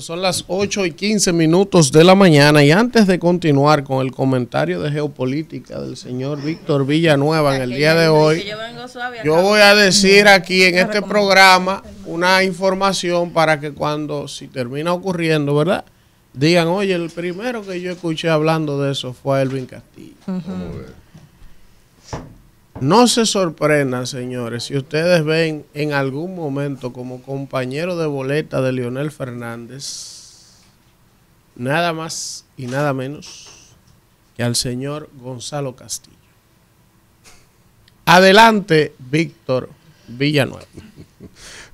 son las 8 y 15 minutos de la mañana y antes de continuar con el comentario de geopolítica del señor Víctor Villanueva en el día de hoy, yo voy a decir aquí en este programa una información para que cuando, si termina ocurriendo, ¿verdad? Digan, oye, el primero que yo escuché hablando de eso fue Elvin Castillo. No se sorprendan, señores, si ustedes ven en algún momento como compañero de boleta de Leonel Fernández, nada más y nada menos que al señor Gonzalo Castillo. Adelante, Víctor Villanueva.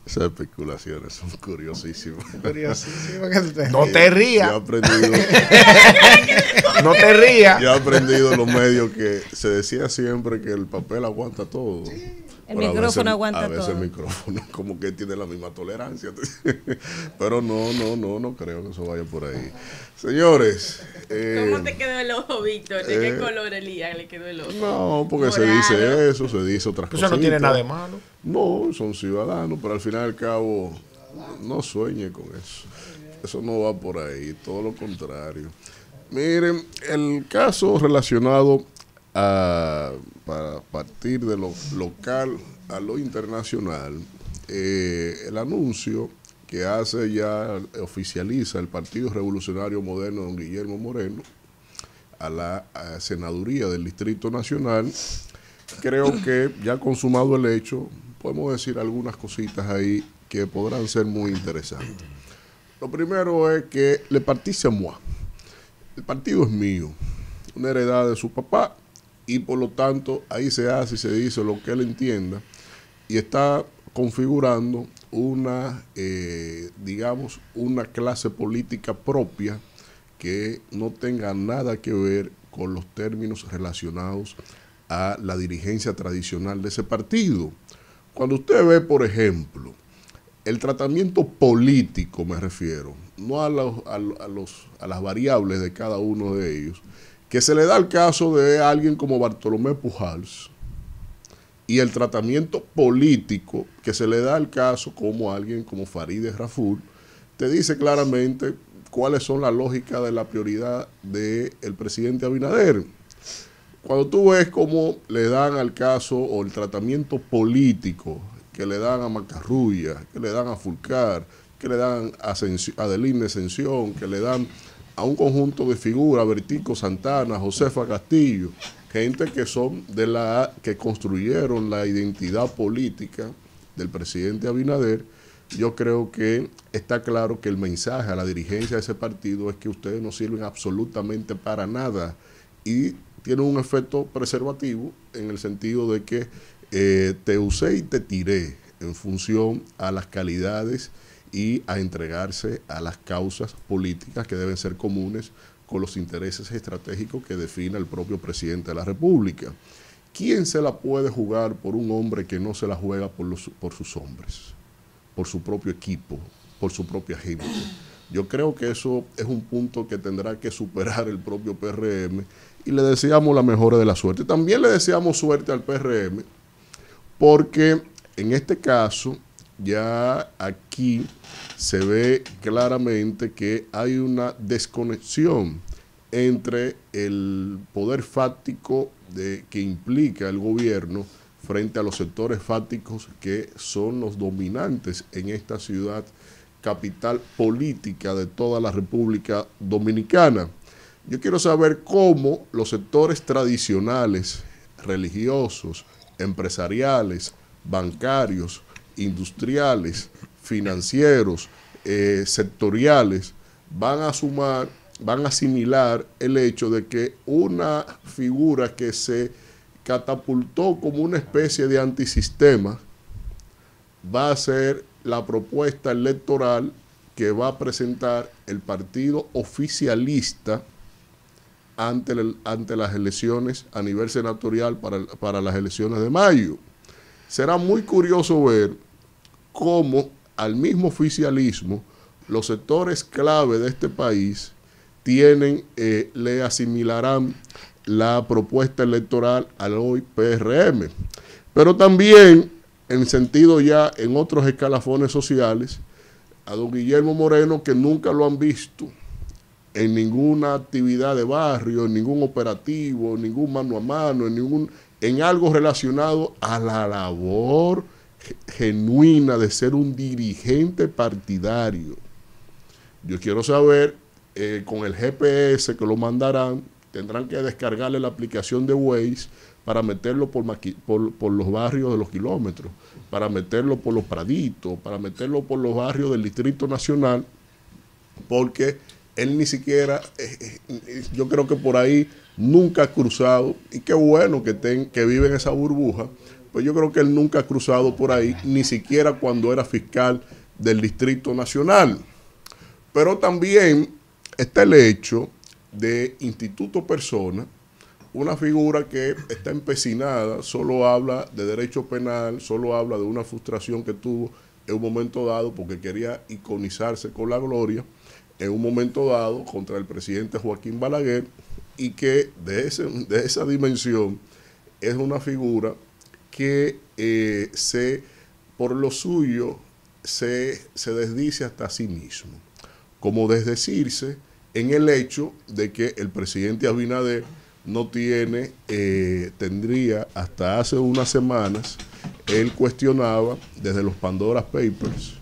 Esas especulaciones son curiosísimas. Curiosísimas No te rías. Yo he aprendido. no te rías. Yo he aprendido en los medios que se decía siempre que el papel aguanta todo. Sí. El micrófono aguanta todo. aguanta a veces el micrófono como que tiene la misma tolerancia. Pero no, no, no, no creo que eso vaya por ahí. Señores. ¿Cómo te eh, quedó el ojo, Víctor? ¿De qué eh, color el día le quedó el ojo? No, porque se dice eso, se dice otras cosas. Eso no tiene nada de malo. No, son ciudadanos, pero al final y al cabo, no sueñe con eso. Eso no va por ahí, todo lo contrario. Miren, el caso relacionado a, para partir de lo local a lo internacional, eh, el anuncio que hace ya oficializa el Partido Revolucionario Moderno don Guillermo Moreno a la senaduría del Distrito Nacional. Creo que ya consumado el hecho, podemos decir algunas cositas ahí que podrán ser muy interesantes. Lo primero es que le partice a moi. El partido es mío, una heredad de su papá, y por lo tanto ahí se hace y se dice lo que él entienda y está configurando una, eh, digamos, una clase política propia que no tenga nada que ver con los términos relacionados a la dirigencia tradicional de ese partido. Cuando usted ve, por ejemplo, el tratamiento político, me refiero, no a, a, los, a las variables de cada uno de ellos, que se le da el caso de alguien como Bartolomé Pujals y el tratamiento político que se le da al caso como alguien como Farideh Raful, te dice claramente cuáles son las lógicas de la prioridad del presidente Abinader. Cuando tú ves cómo le dan al caso o el tratamiento político que le dan a Macarrulla, que le dan a Fulcar, que le dan a, Adeline Ascensión, que le dan a un conjunto de figuras, Bertico Santana, Josefa Castillo, gente que son de la que construyeron la identidad política del presidente Abinader, yo creo que está claro que el mensaje a la dirigencia de ese partido es que ustedes no sirven absolutamente para nada y tiene un efecto preservativo en el sentido de que eh, te usé y te tiré en función a las calidades y a entregarse a las causas políticas que deben ser comunes con los intereses estratégicos que defina el propio presidente de la República. ¿Quién se la puede jugar por un hombre que no se la juega por, los, por sus hombres, por su propio equipo, por su propia gente? Yo creo que eso es un punto que tendrá que superar el propio PRM y le deseamos la mejora de la suerte. También le deseamos suerte al PRM porque en este caso ya aquí se ve claramente que hay una desconexión entre el poder fáctico de, que implica el gobierno frente a los sectores fácticos que son los dominantes en esta ciudad capital política de toda la República Dominicana. Yo quiero saber cómo los sectores tradicionales, religiosos, empresariales, bancarios, industriales, financieros, eh, sectoriales, van a sumar, van a asimilar el hecho de que una figura que se catapultó como una especie de antisistema va a ser la propuesta electoral que va a presentar el partido oficialista ante, ante las elecciones a nivel senatorial para, para las elecciones de mayo. Será muy curioso ver cómo al mismo oficialismo los sectores clave de este país tienen, eh, le asimilarán la propuesta electoral al hoy PRM. Pero también, en sentido ya en otros escalafones sociales, a don Guillermo Moreno, que nunca lo han visto en ninguna actividad de barrio, en ningún operativo, en ningún mano a mano, en, ningún, en algo relacionado a la labor genuina de ser un dirigente partidario. Yo quiero saber, eh, con el GPS que lo mandarán, tendrán que descargarle la aplicación de Waze para meterlo por, los barrios de los kilómetros, para meterlo por los praditos, para meterlo por los barrios del Distrito Nacional, porque él ni siquiera, eh, eh, yo creo que por ahí nunca ha cruzado, y qué bueno que, ten, que vive en esa burbuja, pues yo creo que él nunca ha cruzado por ahí, ni siquiera cuando era fiscal del Distrito Nacional. Pero también está el hecho de Instituto Persona, una figura que está empecinada, solo habla de derecho penal, solo habla de una frustración que tuvo en un momento dado porque quería iconizarse con la gloria, en un momento dado contra el presidente Joaquín Balaguer, y que de, esa dimensión es una figura que eh, se, por lo suyo se, desdice hasta sí mismo, como desdecirse en el hecho de que el presidente Abinader no tiene, eh, tendría hasta hace unas semanas, él cuestionaba desde los Pandora Papers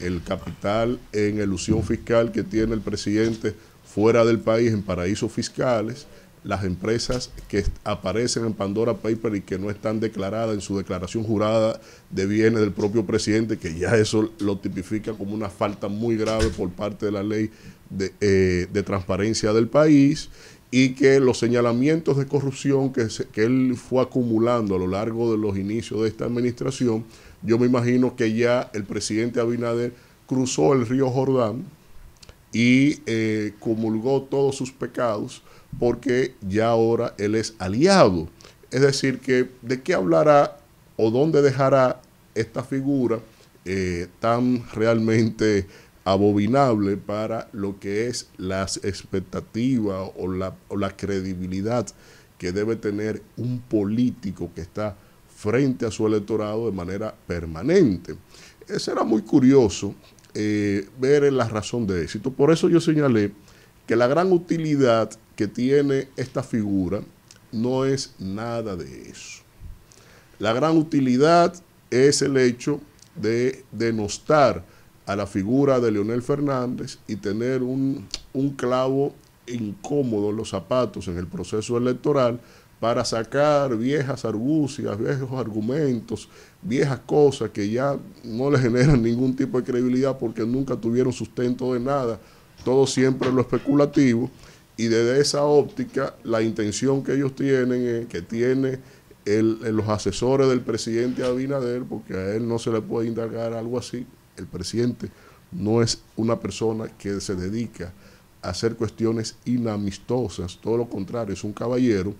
el capital en elusión fiscal que tiene el presidente fuera del país en paraísos fiscales, las empresas que aparecen en Pandora Paper y que no están declaradas en su declaración jurada de bienes del propio presidente, que ya eso lo tipifica como una falta muy grave por parte de la ley de, eh, transparencia del país, y que los señalamientos de corrupción que, que él fue acumulando a lo largo de los inicios de esta administración, yo me imagino que ya el presidente Abinader cruzó el río Jordán y eh, comulgó todos sus pecados porque ya ahora él es aliado. Es decir, que de qué hablará o dónde dejará esta figura eh, tan realmente abominable para lo que es las expectativas o la, o la credibilidad que debe tener un político que está frente a su electorado de manera permanente. Eso era muy curioso eh, ver la razón de éxito. Por eso yo señalé que la gran utilidad que tiene esta figura no es nada de eso. La gran utilidad es el hecho de denostar a la figura de Leonel Fernández y tener un, un clavo incómodo en los zapatos en el proceso electoral para sacar viejas argucias, viejos argumentos, viejas cosas que ya no le generan ningún tipo de credibilidad porque nunca tuvieron sustento de nada, todo siempre lo especulativo y desde esa óptica la intención que ellos tienen, que tiene los asesores del presidente Abinader, porque a él no se le puede indagar algo así, el presidente no es una persona que se dedica a hacer cuestiones inamistosas, todo lo contrario, es un caballero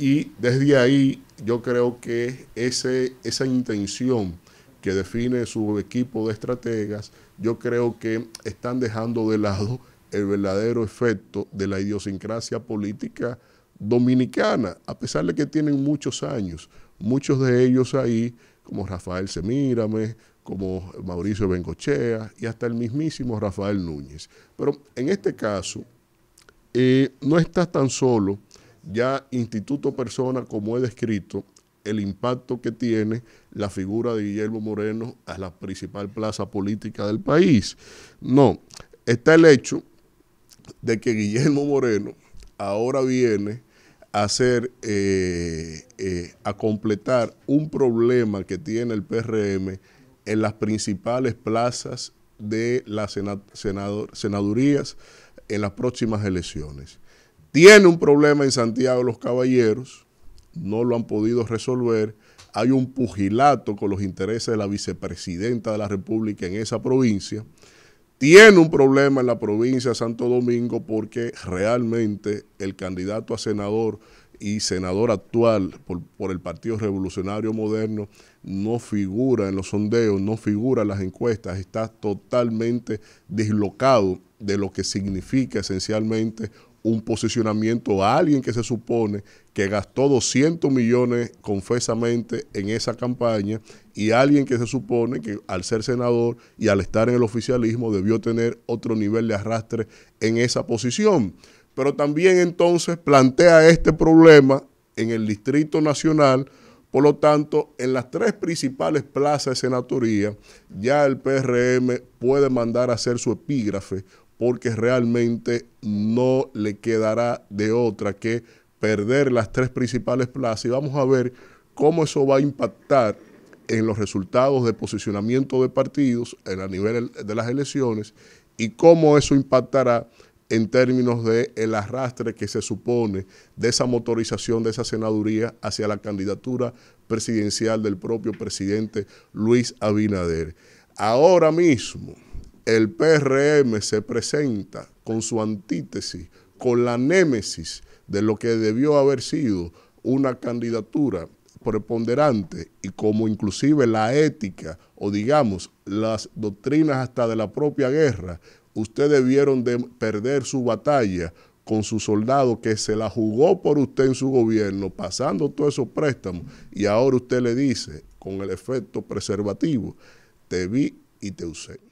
y desde ahí yo creo que esa intención que define su equipo de estrategas, yo creo que están dejando de lado el verdadero efecto de la idiosincrasia política dominicana, a pesar de que tienen muchos años, muchos de ellos ahí, como Rafael Semírame, como Mauricio Bengochea y hasta el mismísimo Rafael Núñez. Pero en este caso, eh, no está tan solo ya instituto persona, como he descrito, el impacto que tiene la figura de Guillermo Moreno a la principal plaza política del país. No, está el hecho de que Guillermo Moreno ahora viene a hacer, eh, eh, a completar un problema que tiene el PRM en las principales plazas de las senadurías en las próximas elecciones tiene un problema en Santiago los Caballeros, no lo han podido resolver. Hay un pugilato con los intereses de la vicepresidenta de la República en esa provincia. Tiene un problema en la provincia de Santo Domingo porque realmente el candidato a senador y senador actual por, el Partido Revolucionario Moderno no figura en los sondeos, no figura en las encuestas, está totalmente dislocado de lo que significa esencialmente un posicionamiento a alguien que se supone que gastó 200 millones confesamente en esa campaña y alguien que se supone que al ser senador y al estar en el oficialismo debió tener otro nivel de arrastre en esa posición. Pero también entonces plantea este problema en el Distrito Nacional por lo tanto, en las tres principales plazas de senatoría, ya el PRM puede mandar a hacer su epígrafe porque realmente no le quedará de otra que perder las tres principales plazas y vamos a ver cómo eso va a impactar en los resultados de posicionamiento de partidos a nivel de las elecciones y cómo eso impactará en términos de el arrastre que se supone de esa motorización de esa senaduría hacia la candidatura presidencial del propio presidente Luis Abinader. Ahora mismo el PRM se presenta con su antítesis, con la némesis de lo que debió haber sido una candidatura preponderante y como inclusive la ética o digamos las doctrinas hasta de la propia guerra ustedes vieron de perder su batalla con su soldado que se la jugó por usted en su gobierno, pasando todos esos préstamos, y ahora usted le dice, con el efecto preservativo, te vi y te usé.